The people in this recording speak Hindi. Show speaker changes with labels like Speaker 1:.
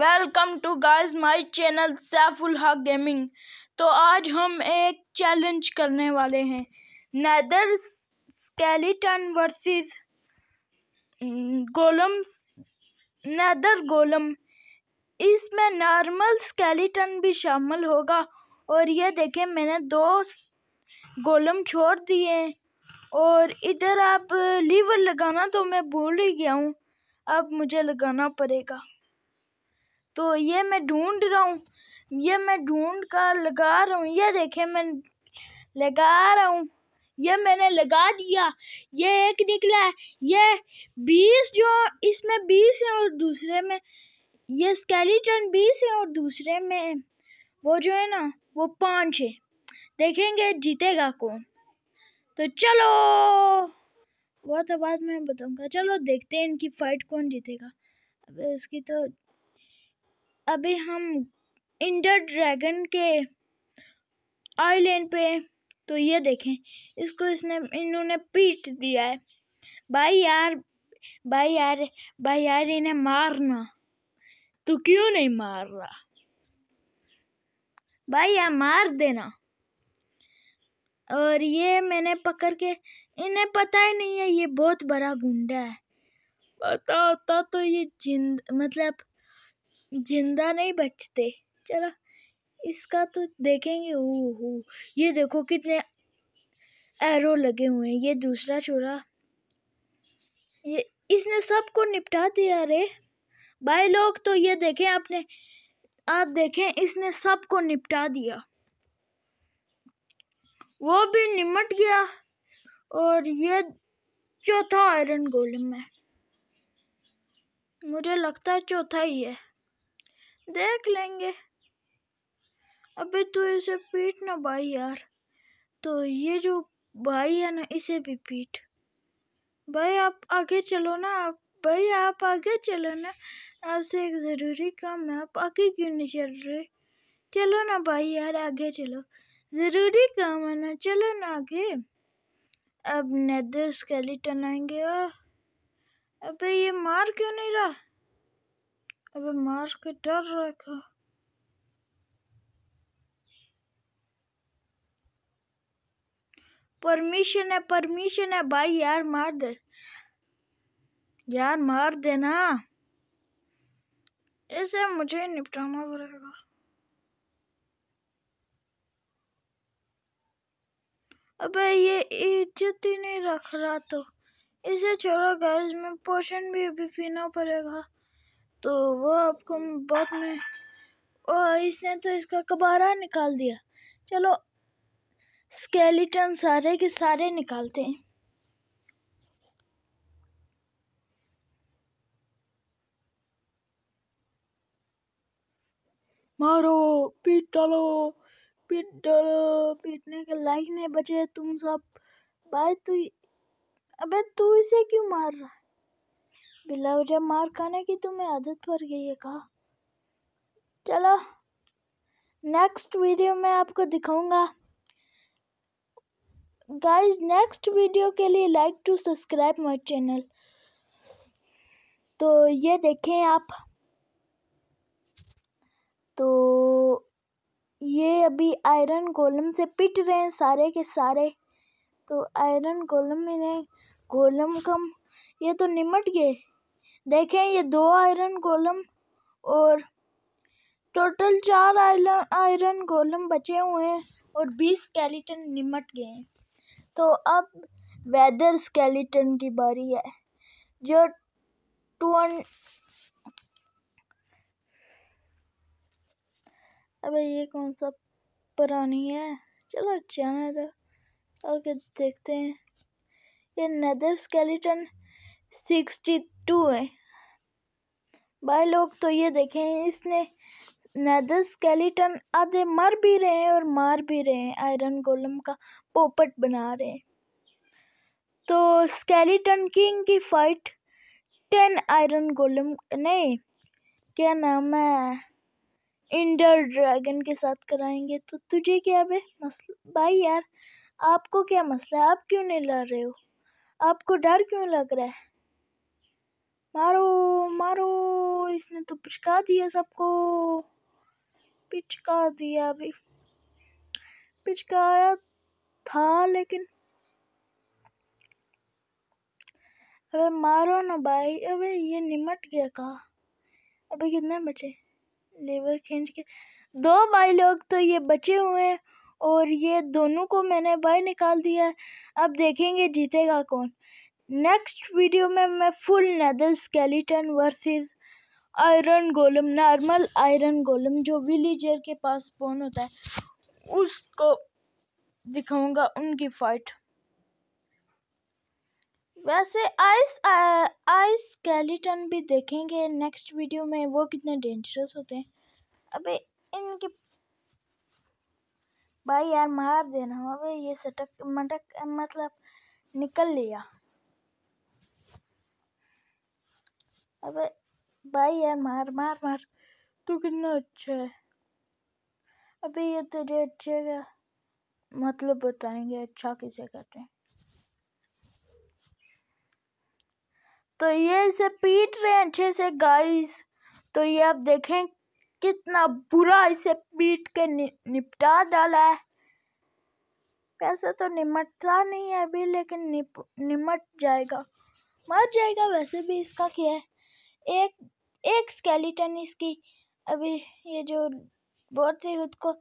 Speaker 1: welcome to guys my channel Saiful Haq gaming तो आज हम एक चैलेंज करने वाले हैं nether skeleton versus golem nether golem इसमें नॉर्मल स्केलेटन भी शामिल होगा और ये देखें मैंने दो गोलम छोड़ दिए और इधर आप लीवर लगाना तो मैं भूल ही गया हूँ अब मुझे लगाना पड़ेगा तो ये मैं ढूंढ रहा हूँ ये मैं ढूंढ कर लगा रहा हूँ ये देखे मैं लगा रहा हूँ ये मैंने लगा दिया ये एक निकला है ये बीस जो इसमें बीस है और दूसरे में ये स्केलेटन बीस है और दूसरे में वो जो है ना वो पाँच है देखेंगे जीतेगा कौन तो चलो वो तो बाद में बताऊंगा चलो देखते हैं इनकी फ़ाइट कौन जीतेगा अब इसकी तो अभी हम इंडर ड्रैगन के आइलैंड पे तो ये देखें इसको इसने इन्होंने पीट दिया है भाई यार भाई यार भाई यार इन्हें मारना तो क्यों नहीं मार रहा भाई यार मार देना और ये मैंने पकड़ के इन्हें पता ही नहीं है ये बहुत बड़ा गुंडा है पता होता तो ये जिंद मतलब जिंदा नहीं बचते चलो इसका तो देखेंगे ओह ये देखो कितने एरो लगे हुए हैं ये दूसरा चूरा ये इसने सबको निपटा दिया रे भाई लोग तो ये देखें आपने आप देखें इसने सबको निपटा दिया वो भी निमट गया और ये चौथा आयरन गोलम है मुझे लगता है चौथा ही है देख लेंगे अबे तो इसे पीट ना भाई यार तो ये जो भाई है ना इसे भी पीट भाई आप आगे चलो ना आप भाई आप आगे चलो ना आपसे एक ज़रूरी काम है आप आगे क्यों नहीं चल रहे चलो ना भाई यार आगे चलो ज़रूरी काम है ना चलो ना आगे अब नदर स्केलेटन आएंगे अबे ये मार क्यों नहीं रहा अबे मार के डर रखा परमिशन है परमिशन है भाई यार मार दे यार मार देना इसे मुझे निपटाना पड़ेगा अबे ये इज्जत ही नहीं रख रहा तो इसे छोड़ो गैस में पोषण भी अभी पीना पड़ेगा तो वो आपको बहुत ओ इसने तो इसका कबारा निकाल दिया चलो स्केलेटन सारे के सारे निकालते हैं मारो पीट डालो पीट डालो पीटने के लाइक नहीं बचे तुम सब भाई तू अबे तू इसे क्यों मार रहा बिल्ला मुझे मार खाने की तुम्हें आदत पड़ गई है कहा चलो नेक्स्ट वीडियो में आपको दिखाऊंगा गाइस नेक्स्ट वीडियो के लिए like to subscribe my channel तो ये देखें आप तो ये अभी आयरन गोलम से पिट रहे हैं सारे के सारे तो आयरन गोलम में गोलम कम ये तो निमट गए देखें ये दो आयरन कॉलम और टोटल चार आयरन आयरन कॉलम बचे हुए हैं और बीस स्केलेटन निमट गए हैं तो अब वेदर स्केलेटन की बारी है जो टू अबे ये कौन सा पुरानी है चलो है तो ओके देखते हैं ये नदर स्केलेटन सिक्सटी टू है भाई लोग तो ये देखें इसने नैदर स्केलेटन आधे मर भी रहे हैं और मार भी रहे हैं आयरन गोलम का पोपट बना रहे हैं तो स्केलेटन किंग की फाइट टेन आयरन गोलम नहीं क्या नाम है इंडर ड्रैगन के साथ कराएंगे तो तुझे क्या बे मसला भाई यार आपको क्या मसला है आप क्यों नहीं लड़ रहे हो आपको डर क्यों लग रहा है मारो मारो इसने तो पिचका दिया सबको पिचका दिया अभी पिचकाया था लेकिन अबे मारो ना भाई अबे ये निमट गया कहा अबे कितने बचे लेबर खींच के दो भाई लोग तो ये बचे हुए हैं और ये दोनों को मैंने भाई निकाल दिया अब देखेंगे जीतेगा कौन नेक्स्ट वीडियो में मैं full nether skeleton versus iron golem normal iron golem जो विलीजर के पास फोन होता है उसको दिखाऊंगा उनकी फाइट वैसे आइस आइस स्केलेटन भी देखेंगे नेक्स्ट वीडियो में वो कितने डेंजरस होते हैं अबे इनके भाई यार मार देना अबे ये सटक मटक मतलब निकल लिया अबे भाई यार मार मार मार तू कितना अच्छा है अबे ये तेरे अच्छे का मतलब बताएंगे अच्छा किसे कहते हैं तो ये इसे पीट रहे हैं अच्छे से गाइस तो ये आप देखें कितना बुरा इसे पीट के नि, निपटा डाला है वैसे तो निमटता नहीं है अभी लेकिन निप निमट जाएगा मर जाएगा वैसे भी इसका क्या है एक एक स्केलेटन इसकी अभी ये जो बहुत ही खुद को